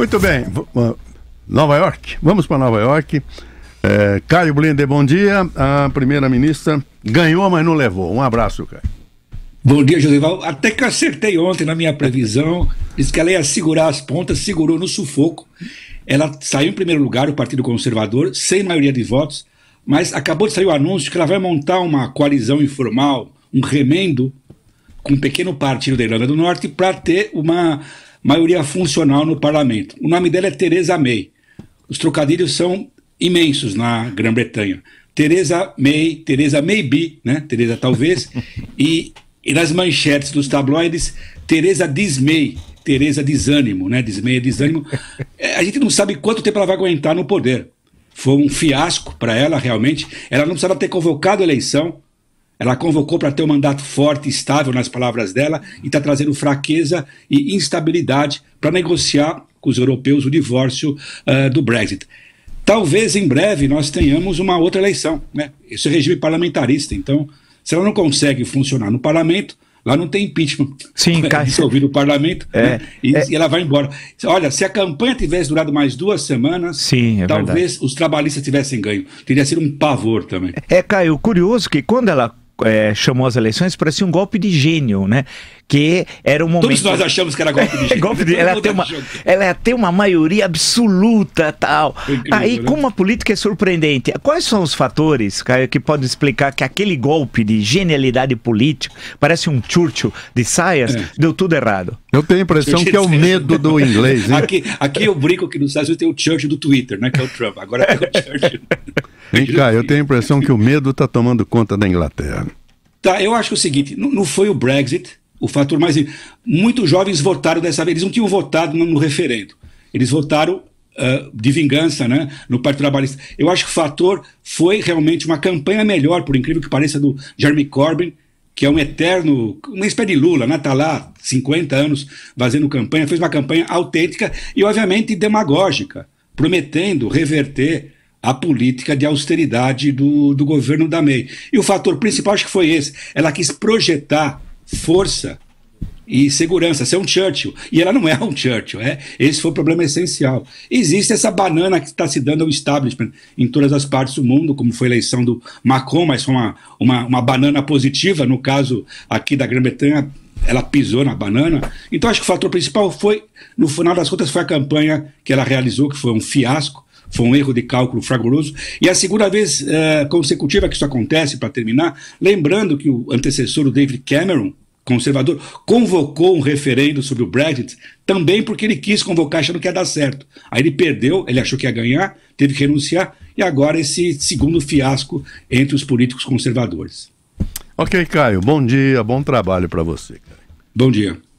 Muito bem. Nova York. Vamos para Nova York. É, Caio Blender, bom dia. A primeira-ministra ganhou, mas não levou. Um abraço, Caio. Bom dia, Josival. Até que eu acertei ontem na minha previsão. Disse que ela ia segurar as pontas, segurou no sufoco. Ela saiu em primeiro lugar, o Partido Conservador, sem maioria de votos, mas acabou de sair o anúncio que ela vai montar uma coalizão informal, um remendo, com um pequeno partido da Irlanda do Norte, para ter uma maioria funcional no parlamento. O nome dela é Teresa May. Os trocadilhos são imensos na Grã-Bretanha. Teresa May, Teresa Maybe, né? Teresa talvez, e, e nas manchetes dos tabloides, Teresa Dismay, Tereza desânimo, né? Desmeia é desânimo. É, a gente não sabe quanto tempo ela vai aguentar no poder. Foi um fiasco para ela, realmente. Ela não precisava ter convocado a eleição. Ela convocou para ter um mandato forte e estável, nas palavras dela, e está trazendo fraqueza e instabilidade para negociar com os europeus o divórcio uh, do Brexit. Talvez em breve nós tenhamos uma outra eleição. Né? Esse é regime parlamentarista, então, se ela não consegue funcionar no parlamento, Lá não tem impeachment. Sim, cai. Dissolvido o parlamento é, né? e, é. ela vai embora. Olha, se a campanha tivesse durado mais duas semanas, Sim, é talvez verdade. os trabalhistas tivessem ganho. Teria sido um pavor também. É, Caio, curioso que quando ela é, chamou as eleições, parecia um golpe de gênio, né? Que era um momento. Todos nós achamos que era golpe de é gênio. golpe de... Ela, ela, tem uma, ela ia ter uma maioria absoluta tal. Incrível, Aí, né? como a política é surpreendente, quais são os fatores, Caio, que podem explicar que aquele golpe de genialidade política, parece um Churchill de saias, é. deu tudo errado? Eu tenho a impressão que é o medo do inglês. Hein? Aqui, aqui eu brinco que nos Estados Unidos tem o Churchill do Twitter, né? Que é o Trump. Agora tem o Churchill. Vem cá, eu tenho a impressão que o medo está tomando conta da Inglaterra. Tá, eu acho que é o seguinte, não foi o Brexit o fator mais... Muitos jovens votaram dessa vez, eles não tinham votado no referendo. Eles votaram Uh, de vingança né, no Partido Trabalhista. Eu acho que o fator foi realmente uma campanha melhor, por incrível que pareça, do Jeremy Corbyn, que é um eterno, uma espécie de Lula, né? Está lá 50 anos fazendo campanha, fez uma campanha autêntica e, obviamente, demagógica, prometendo reverter a política de austeridade do, do governo da May. E o fator principal acho que foi esse. Ela quis projetar força e segurança, ser é um Churchill. E ela não é um Churchill, é? esse foi o problema essencial. Existe essa banana que está se dando ao establishment em todas as partes do mundo, como foi a eleição do Macron, mas foi uma, uma, uma banana positiva, no caso aqui da Grã-Bretanha, ela pisou na banana. Então acho que o fator principal foi, no final das contas, foi a campanha que ela realizou, que foi um fiasco, foi um erro de cálculo fragoroso. E a segunda vez uh, consecutiva que isso acontece, para terminar, lembrando que o antecessor, o David Cameron, conservador, convocou um referendo sobre o Brexit, também porque ele quis convocar achando que ia dar certo. Aí ele perdeu, ele achou que ia ganhar, teve que renunciar, e agora esse segundo fiasco entre os políticos conservadores. Ok, Caio, bom dia, bom trabalho para você. Bom dia.